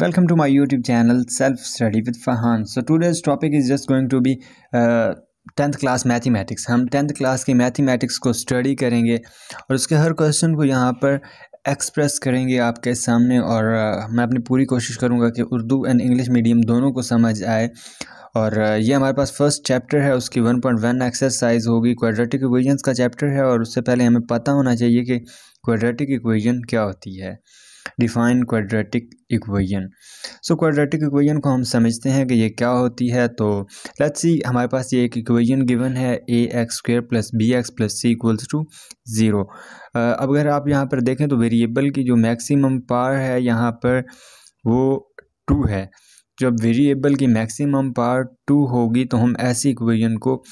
welcome to my YouTube channel self study with with so today's topic is just going to be tenth class mathematics हम tenth class की मैथीमेटिक्स को study करेंगे और उसके हर question को यहाँ पर एक्सप्रेस करेंगे आपके सामने और uh, मैं अपनी पूरी कोशिश करूँगा कि उर्दू एंड इंग्लिश मीडियम दोनों को समझ आए और ये हमारे पास फर्स्ट चैप्टर है उसकी वन पॉइंट वन एक्सरसाइज होगी क्वाड्रेटिक इक्वेजन का चैप्टर है और उससे पहले हमें पता होना चाहिए कि क्वाड्रेटिक इक्वेजन क्या होती है define quadratic equation so quadratic equation को हम समझते हैं कि ये क्या होती है तो लेट्स सी हमारे पास ये एक इक्वेजन गिवन है a x square plus b x plus c equals to zero अब अगर आप यहाँ पर देखें तो वेरिएबल की जो मैक्सिमम पार है यहाँ पर वो टू है जब वेरिएबल की मैक्सिमम पावर टू होगी तो हम ऐसी इक्वेशन को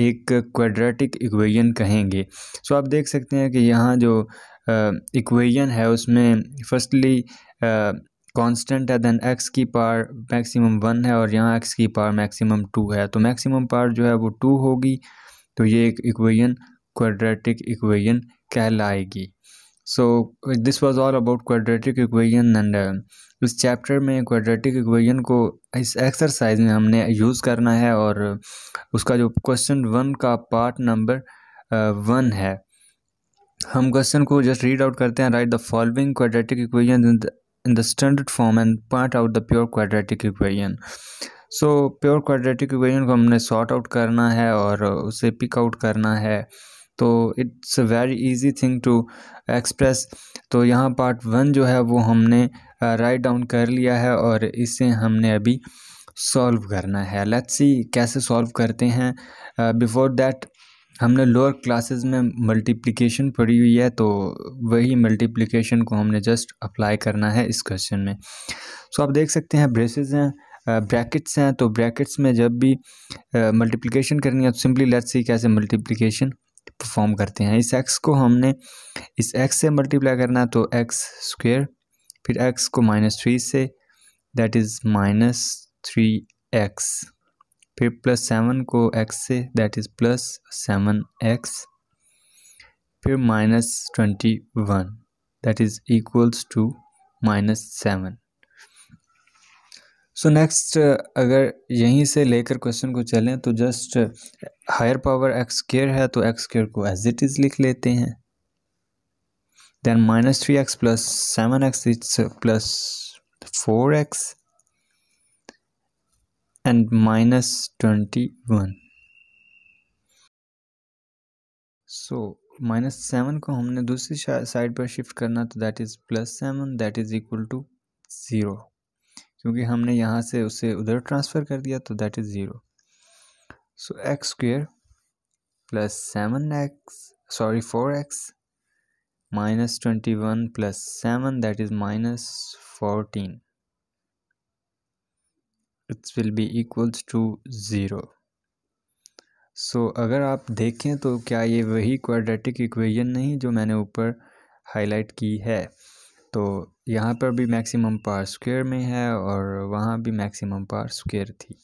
एक क्वाड्रेटिक इक्वेशन कहेंगे सो आप देख सकते हैं कि यहाँ जो इक्वेशन है उसमें फर्स्टली कांस्टेंट है देन एक्स की पावर मैक्सिमम वन है और यहाँ एक्स की पावर मैक्सिमम टू है तो मैक्सिमम पावर जो है वो टू होगी तो ये एक इक्वेशन क्वाड्रेटिक इक्वेशन कहलाएगी so this was all about quadratic equation and uh, इस चैप्टर में क्वाड्रेटिक इक्वेशन को इस एक्सरसाइज में हमने यूज़ करना है और uh, उसका जो क्वेश्चन वन का पार्ट नंबर वन है हम क्वेश्चन को जस्ट रीड आउट करते हैं write the following quadratic equation in the standard form and part out the pure quadratic equation so pure quadratic equation को हमने सॉर्ट आउट करना है और uh, उसे पिक आउट करना है तो it's a very easy thing to express तो यहाँ पार्ट वन जो है वो हमने राइट uh, डाउन कर लिया है और इसे हमने अभी सॉल्व करना है लेट्स सी कैसे सॉल्व करते हैं बिफोर uh, दैट हमने लोअर क्लासेस में मल्टीप्लिकेशन पढ़ी हुई है तो वही मल्टीप्लिकेशन को हमने जस्ट अप्लाई करना है इस क्वेश्चन में सो so, आप देख सकते हैं ब्रेसेस हैं ब्रैकेट्स uh, हैं तो ब्रैकेट्स में जब भी मल्टीप्लिकेशन करनी है तो सिंपली लेट्स सी कैसे मल्टीप्लिकेशन परफॉर्म करते हैं इस एक्स को हमने इस एक्स से मल्टीप्लाई करना तो एक्स स्क्वेयर फिर एक्स को माइनस थ्री से that is minus three X फिर प्लस सेवन को एक्स से that is plus seven X फिर minus twenty one that is equals to minus seven so so next अगर यहीं से लेकर क्वेश्चन को चलें तो just higher power X square है तो एक्स केयर को एज इट इज़ लिख लेते हैं then minus three X plus seven x it's plus four x and minus twenty one so minus seven को हमने दूसरी साइड पर शिफ्ट करना तो that is plus seven that is equal to zero क्योंकि हमने यहाँ से उसे उधर ट्रांसफ़र कर दिया तो that is zero so x square plus seven x sorry four x minus twenty one plus seven that is minus fourteen it's will be equals to zero so अगर आप देखें तो क्या ये वही क्वाड्रेटिक इक्वेशन नहीं जो मैंने ऊपर हाईलाइट की है तो यहाँ पर भी मैक्सिमम पावर स्क्वेयर में है और वहाँ भी मैक्सिमम पावर स्क्वेयर थी